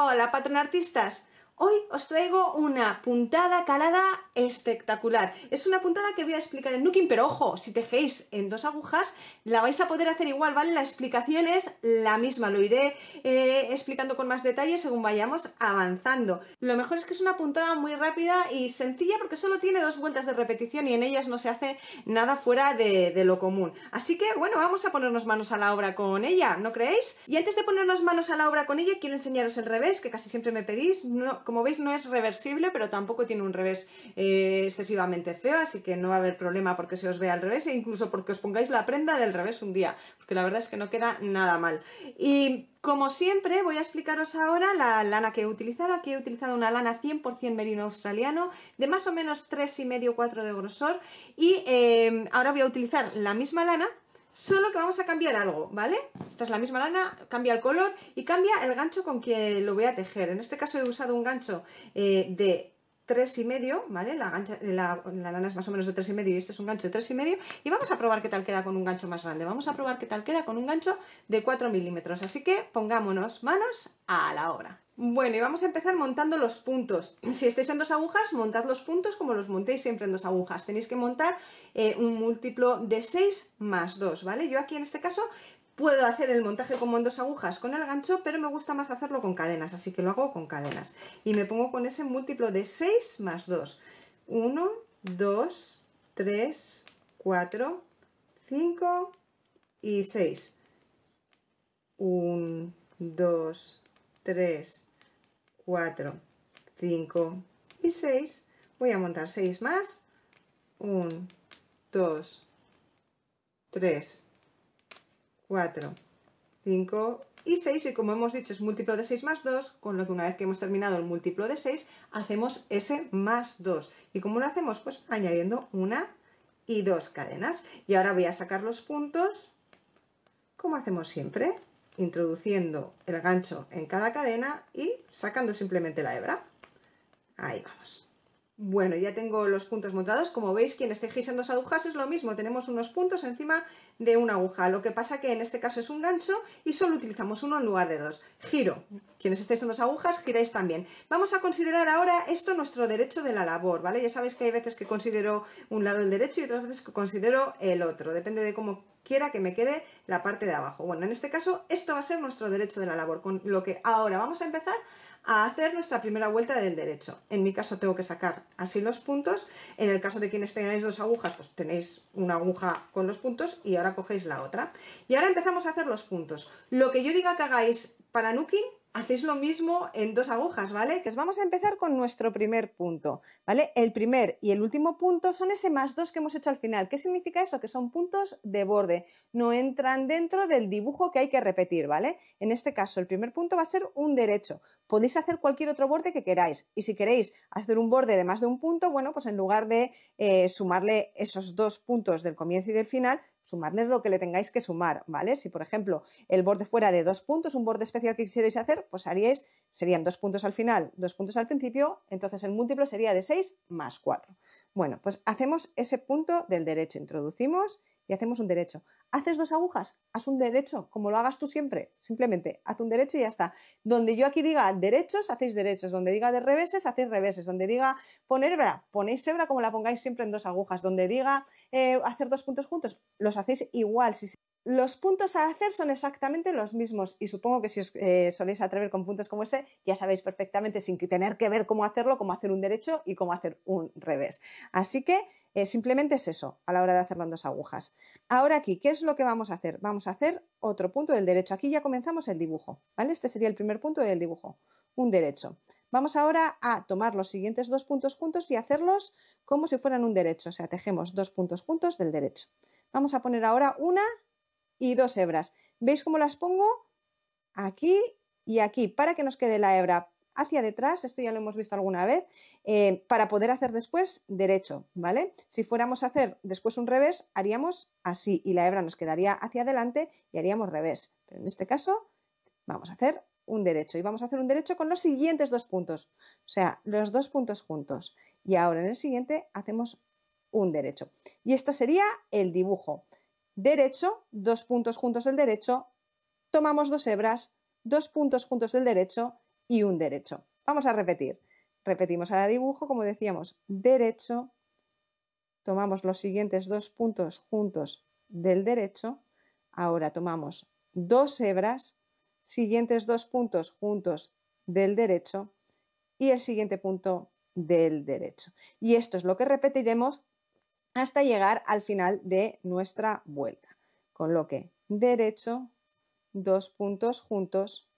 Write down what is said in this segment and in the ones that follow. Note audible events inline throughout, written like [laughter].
Hola, Patronartistas! Hoy os traigo una puntada calada espectacular. Es una puntada que voy a explicar en Nuking, pero ojo, si tejéis en dos agujas, la vais a poder hacer igual, ¿vale? La explicación es la misma, lo iré eh, explicando con más detalle según vayamos avanzando. Lo mejor es que es una puntada muy rápida y sencilla porque solo tiene dos vueltas de repetición y en ellas no se hace nada fuera de, lo común. Así que, bueno, vamos a ponernos manos a la obra con ella, ¿no creéis? Y antes de ponernos manos a la obra con ella, quiero enseñaros el revés, que casi siempre me pedís, como veis no es reversible, pero tampoco tiene un revés eh, excesivamente feo, así que no va a haber problema porque se os vea al revés e incluso porque os pongáis la prenda del revés un día, porque la verdad es que no queda nada mal. Y como siempre, voy a explicaros ahora la lana que he utilizado. Aquí he utilizado una lana 100% merino australiano, de más o menos 3,5-4 de grosor. Y eh, ahora voy a utilizar la misma lana, solo que vamos a cambiar algo, ¿vale? Esta es la misma lana, cambia el color y cambia el gancho con que lo voy a tejer. En este caso he usado un gancho eh, de tres y medio, ¿vale? La, lana es más o menos de tres y medio esto es un gancho de tres y medio y vamos a probar qué tal queda con un gancho más grande. Vamos a probar qué tal queda con un gancho de 4 milímetros. Así que pongámonos manos a la obra. Bueno, y vamos a empezar montando los puntos. [clears throat] Si estáis en dos agujas, montad los puntos como los montéis siempre en dos agujas. Tenéis que montar eh, un múltiplo de 6 más 2, ¿vale? Yo aquí en este caso puedo hacer el montaje como en dos agujas con el gancho, pero me gusta más hacerlo con cadenas, así que lo hago con cadenas. Y me pongo con ese múltiplo de 6 más 2. 1, 2, 3, 4, 5 y 6. 1, 2, 3, 4, 5 y 6. Voy a montar 6 más. 1, 2, 3, 4, 5 y 6. Y como hemos dicho es múltiplo de 6 más 2, con lo que una vez que hemos terminado el múltiplo de 6, hacemos ese más 2. ¿Y cómo lo hacemos? Pues añadiendo una y dos cadenas. Y ahora voy a sacar los puntos, como hacemos siempre introduciendo el gancho en cada cadena y sacando simplemente la hebra. Ahí vamos. Bueno, ya tengo los puntos montados. Como veis, quien esté gisando agujas es lo mismo. Tenemos unos puntos encima de una aguja. Lo que pasa que en este caso es un gancho y solo utilizamos uno en lugar de dos. Giro. Quienes estéis en dos agujas, giráis también. Vamos a considerar ahora esto nuestro derecho de la labor, ¿vale? Ya sabéis que hay veces que considero un lado el derecho y otras veces que considero el otro. Depende de cómo quiera que me quede la parte de abajo. Bueno, en este caso esto va a ser nuestro derecho de la labor, con lo que ahora vamos a empezar a hacer nuestra primera vuelta del derecho. En mi caso tengo que sacar así los puntos, en el caso de quienes tengáis dos agujas, pues tenéis una aguja con los puntos y ahora cogéis la otra. Y ahora empezamos a hacer los puntos. Lo que yo diga que hagáis para Nuki hacéis lo mismo en dos agujas, ¿vale? os vamos a empezar con nuestro primer punto, ¿vale? El primer y el último punto son ese más dos que hemos hecho al final. ¿Qué significa eso? Que son puntos de borde, no entran dentro del dibujo que hay que repetir, ¿vale? En este caso, el primer punto va a ser un derecho. Podéis hacer cualquier otro borde que queráis y si queréis hacer un borde de más de un punto, bueno, pues en lugar de eh, sumarle esos dos puntos del comienzo y del final, Sumarles lo que le tengáis que sumar, ¿vale? Si, por ejemplo, el borde fuera de dos puntos, un borde especial que quisierais hacer, pues haríais, serían dos puntos al final, dos puntos al principio, entonces el múltiplo sería de 6 más 4. Bueno, pues hacemos ese punto del derecho, introducimos y hacemos un derecho. ¿Haces dos agujas? Haz un derecho, como lo hagas tú siempre. Simplemente, haz un derecho y ya está. Donde yo aquí diga derechos, hacéis derechos. Donde diga de reveses, hacéis reveses. Donde diga poner hebra, ponéis hebra como la pongáis siempre en dos agujas. Donde diga eh, hacer dos puntos juntos, los hacéis igual. Si los puntos a hacer son exactamente los mismos y supongo que si os eh, soléis atrever con puntos como ese, ya sabéis perfectamente sin tener que ver cómo hacerlo, cómo hacer un derecho y cómo hacer un revés. Así que eh, simplemente es eso a la hora de hacer las dos agujas. Ahora aquí, ¿qué es lo que vamos a hacer? Vamos a hacer otro punto del derecho. Aquí ya comenzamos el dibujo, ¿vale? Este sería el primer punto del dibujo, un derecho. Vamos ahora a tomar los siguientes dos puntos juntos y hacerlos como si fueran un derecho, o sea, tejemos dos puntos juntos del derecho. Vamos a poner ahora una y dos hebras. ¿Veis cómo las pongo? Aquí y aquí, para que nos quede la hebra hacia detrás, esto ya lo hemos visto alguna vez, eh, para poder hacer después derecho, ¿vale? Si fuéramos a hacer después un revés, haríamos así y la hebra nos quedaría hacia adelante y haríamos revés. Pero en este caso vamos a hacer un derecho y vamos a hacer un derecho con los siguientes dos puntos, o sea, los dos puntos juntos. Y ahora en el siguiente hacemos un derecho. Y esto sería el dibujo derecho, dos puntos juntos del derecho, tomamos dos hebras, dos puntos juntos del derecho y un derecho. Vamos a repetir. Repetimos ahora dibujo, como decíamos, derecho, tomamos los siguientes dos puntos juntos del derecho, ahora tomamos dos hebras, siguientes dos puntos juntos del derecho y el siguiente punto del derecho. Y esto es lo que repetiremos hasta llegar al final de nuestra vuelta. Con lo que derecho, dos puntos juntos.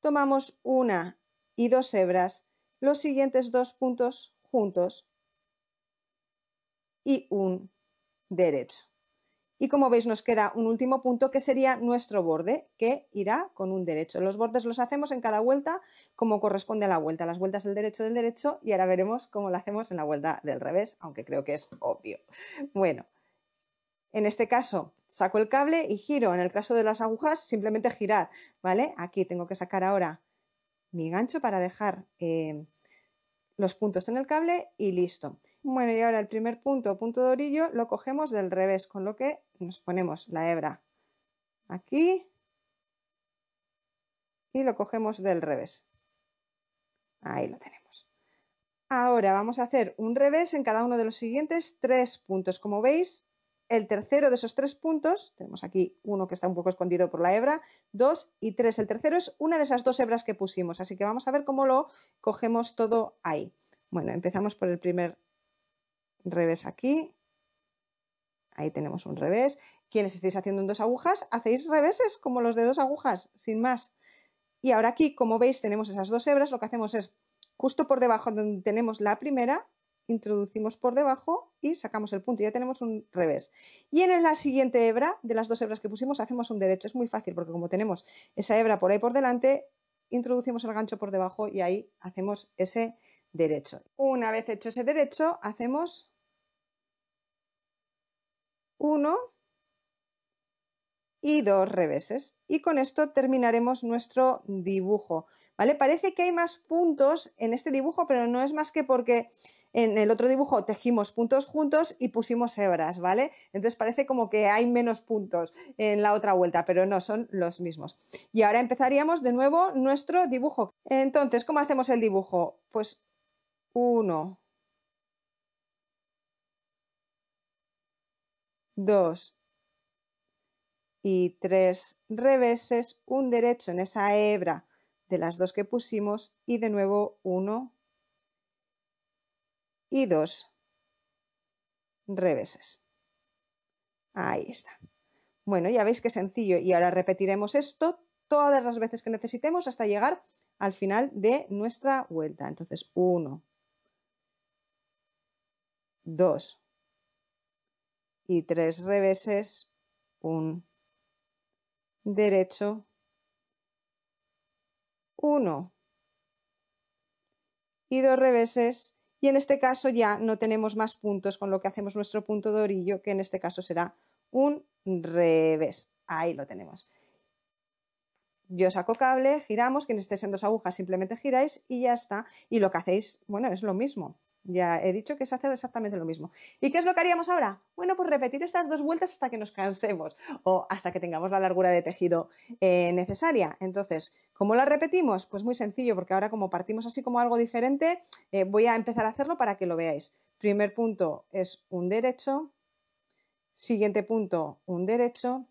Tomamos una y dos hebras, los siguientes dos puntos juntos y un derecho. Y como veis nos queda un último punto que sería nuestro borde, que irá con un derecho. Los bordes los hacemos en cada vuelta como corresponde a la vuelta. Las vueltas del derecho del derecho y ahora veremos cómo lo hacemos en la vuelta del revés, aunque creo que es obvio. Bueno, en este caso saco el cable y giro. En el caso de las agujas simplemente girar, ¿vale? Aquí tengo que sacar ahora mi gancho para dejar... Eh, los puntos en el cable y listo. Bueno, y ahora el primer punto, punto de orillo, lo cogemos del revés, con lo que nos ponemos la hebra aquí y lo cogemos del revés. Ahí lo tenemos. Ahora vamos a hacer un revés en cada uno de los siguientes tres puntos. Como veis, el tercero de esos tres puntos, tenemos aquí uno que está un poco escondido por la hebra, dos y tres. El tercero es una de esas dos hebras que pusimos, así que vamos a ver cómo lo cogemos todo ahí. Bueno, empezamos por el primer revés aquí. Ahí tenemos un revés. Quienes estáis haciendo en dos agujas, hacéis reveses como los de dos agujas, sin más. Y ahora aquí, como veis, tenemos esas dos hebras, lo que hacemos es justo por debajo donde tenemos la primera, introducimos por debajo y sacamos el punto. Ya tenemos un revés. Y en la siguiente hebra, de las dos hebras que pusimos, hacemos un derecho. Es muy fácil porque como tenemos esa hebra por ahí por delante, introducimos el gancho por debajo y ahí hacemos ese derecho. Una vez hecho ese derecho, hacemos uno y dos reveses. Y con esto terminaremos nuestro dibujo. ¿Vale? Parece que hay más puntos en este dibujo, pero no es más que porque en el otro dibujo tejimos puntos juntos y pusimos hebras, ¿vale? Entonces parece como que hay menos puntos en la otra vuelta, pero no, son los mismos. Y ahora empezaríamos de nuevo nuestro dibujo. Entonces, ¿cómo hacemos el dibujo? Pues uno, dos y tres reveses, un derecho en esa hebra de las dos que pusimos y de nuevo uno, y dos reveses. Ahí está. Bueno, ya veis qué sencillo. Y ahora repetiremos esto todas las veces que necesitemos hasta llegar al final de nuestra vuelta. Entonces, uno, dos y tres reveses, un derecho, uno y dos reveses y en este caso ya no tenemos más puntos, con lo que hacemos nuestro punto de orillo, que en este caso será un revés. Ahí lo tenemos. Yo saco cable, giramos, quien estéis en dos agujas simplemente giráis y ya está. Y lo que hacéis, bueno, es lo mismo. Ya he dicho que es hacer exactamente lo mismo. ¿Y qué es lo que haríamos ahora? Bueno, pues repetir estas dos vueltas hasta que nos cansemos o hasta que tengamos la largura de tejido eh, necesaria. Entonces, ¿cómo la repetimos? Pues muy sencillo, porque ahora como partimos así como algo diferente, eh, voy a empezar a hacerlo para que lo veáis. Primer punto es un derecho, siguiente punto un derecho,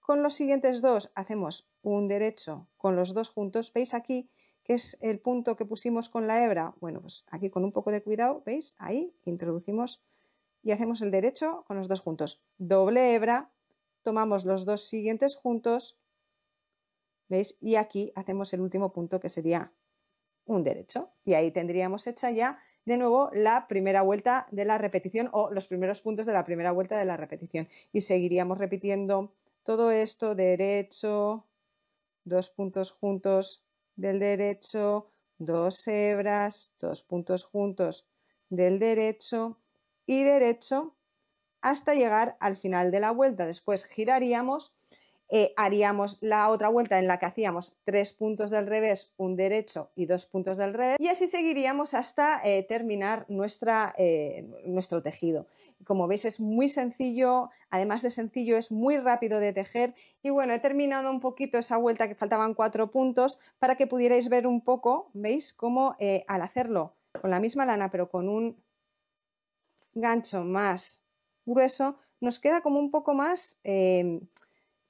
con los siguientes dos hacemos un derecho con los dos juntos, veis aquí, ¿Qué es el punto que pusimos con la hebra? Bueno, pues aquí con un poco de cuidado, ¿veis? Ahí introducimos y hacemos el derecho con los dos juntos. Doble hebra, tomamos los dos siguientes juntos, ¿veis? Y aquí hacemos el último punto que sería un derecho. Y ahí tendríamos hecha ya de nuevo la primera vuelta de la repetición o los primeros puntos de la primera vuelta de la repetición. Y seguiríamos repitiendo todo esto, derecho, dos puntos juntos, del derecho, dos hebras, dos puntos juntos del derecho y derecho hasta llegar al final de la vuelta. Después giraríamos eh, haríamos la otra vuelta en la que hacíamos tres puntos del revés, un derecho y dos puntos del revés, y así seguiríamos hasta eh, terminar nuestra, eh, nuestro tejido. Como veis es muy sencillo, además de sencillo es muy rápido de tejer, y bueno, he terminado un poquito esa vuelta que faltaban cuatro puntos para que pudierais ver un poco, veis, cómo al hacerlo con la misma lana pero con un gancho más grueso, nos queda como un poco más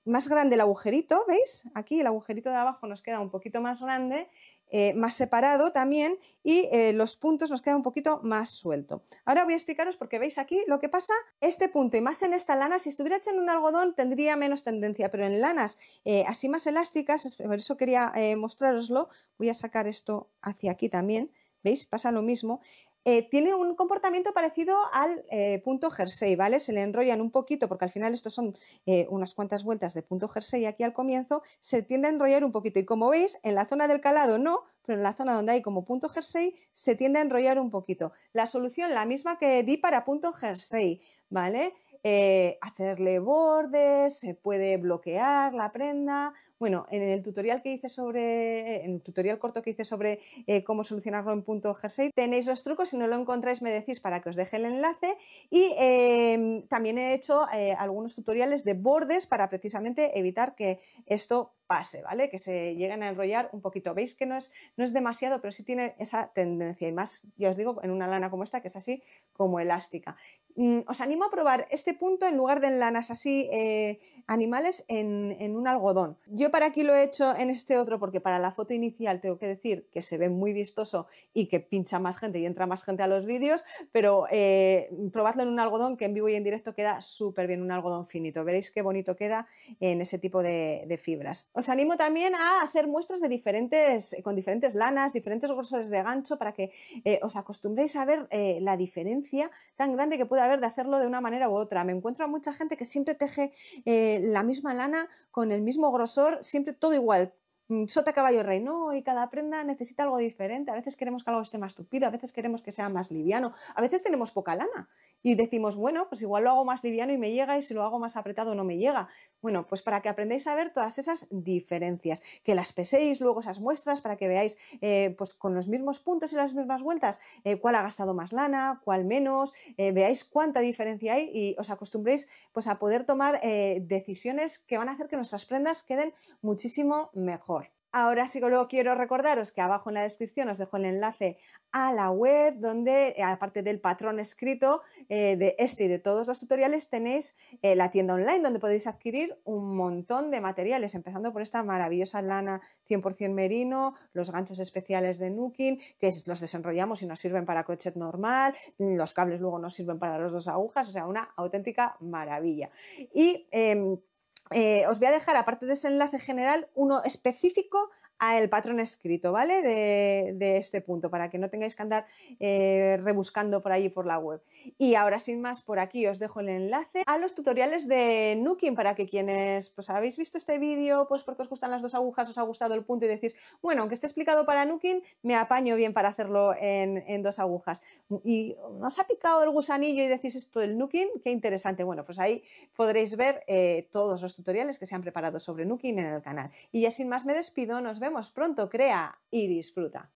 más grande el agujerito, ¿veis? Aquí el agujerito de abajo nos queda un poquito más grande, eh, más separado también y eh, los puntos nos queda un poquito más suelto. Ahora voy a explicaros porque veis aquí lo que pasa, este punto y más en esta lana, si estuviera hecho en un algodón tendría menos tendencia, pero en lanas eh, así más elásticas, por eso quería mostraroslo, voy a sacar esto hacia aquí también, ¿veis? Pasa lo mismo. Eh, tiene un comportamiento parecido al eh, punto jersey, ¿vale? Se le enrollan un poquito, porque al final estos son eh, unas cuantas vueltas de punto jersey aquí al comienzo, se tiende a enrollar un poquito. Y como veis, en la zona del calado no, pero en la zona donde hay como punto jersey se tiende a enrollar un poquito. La solución, la misma que di para punto jersey, ¿vale? Eh, hacerle bordes, se puede bloquear la prenda. Bueno, en el tutorial que hice sobre, el tutorial corto que hice sobre eh, cómo solucionarlo en punto jersey, tenéis los trucos. Si no lo encontráis, me decís para que os deje el enlace. Y em, también he hecho eh, algunos tutoriales de bordes para precisamente evitar que esto ¿vale? Que se lleguen a enrollar un poquito. Veis que no es, no es demasiado, pero sí tiene esa tendencia. Y más, yo os digo, en una lana como esta, que es así como elástica. Mm, os animo a probar este punto en lugar de en lanas así eh, animales en, un algodón. Yo para aquí lo he hecho en este otro porque para la foto inicial tengo que decir que se ve muy vistoso y que pincha más gente y entra más gente a los vídeos, pero eh, probadlo en un algodón que en vivo y en directo queda súper bien, un algodón finito. Veréis qué bonito queda en ese tipo de fibras os animo también a hacer muestras de diferentes, eh, con diferentes lanas, diferentes grosores de gancho, para que eh, os acostumbréis a ver eh, la diferencia tan grande que puede haber de hacerlo de una manera u otra. Me encuentro a mucha gente que siempre teje la misma lana con el mismo grosor, siempre todo igual, Mm, sota caballo rey, no, y cada prenda necesita algo diferente, a veces queremos que algo esté más tupido, a veces queremos que sea más liviano, a veces tenemos poca lana y decimos, bueno, pues igual lo hago más liviano y me llega y si lo hago más apretado no me llega. Bueno, pues para que aprendáis a ver todas esas diferencias, que las peséis luego esas muestras para que veáis eh, pues con los mismos puntos y las mismas vueltas eh, cuál ha gastado más lana, cuál menos, eh, veáis cuánta diferencia hay y os acostumbréis pues a poder tomar decisiones que van a hacer que nuestras prendas queden muchísimo mejor. Ahora sí luego quiero recordaros que abajo en la descripción os dejo el enlace a la web donde, eh, aparte del patrón escrito eh, de este y de todos los tutoriales, tenéis eh, la tienda online donde podéis adquirir un montón de materiales, empezando por esta maravillosa lana 100% merino, los ganchos especiales de Nukin, que los desenrollamos y nos sirven para crochet normal, los cables luego nos sirven para los dos agujas, o sea, una auténtica maravilla. Y... Em, eh, os voy a dejar, aparte de ese enlace general, uno específico el patrón escrito, ¿vale? De, este punto, para que no tengáis que andar eh, rebuscando por ahí por la web. Y ahora, sin más, por aquí os dejo el enlace a los tutoriales de nuking para que quienes pues, habéis visto este vídeo, pues porque os gustan las dos agujas, os ha gustado el punto y decís, bueno, aunque esté explicado para nuking me apaño bien para hacerlo en, dos agujas. Y os ha picado el gusanillo y decís esto del nuking qué interesante. Bueno, pues ahí podréis ver eh, todos los tutoriales que se han preparado sobre nuking en el canal. Y ya sin más me despido, nos vemos vemos pronto, crea y disfruta.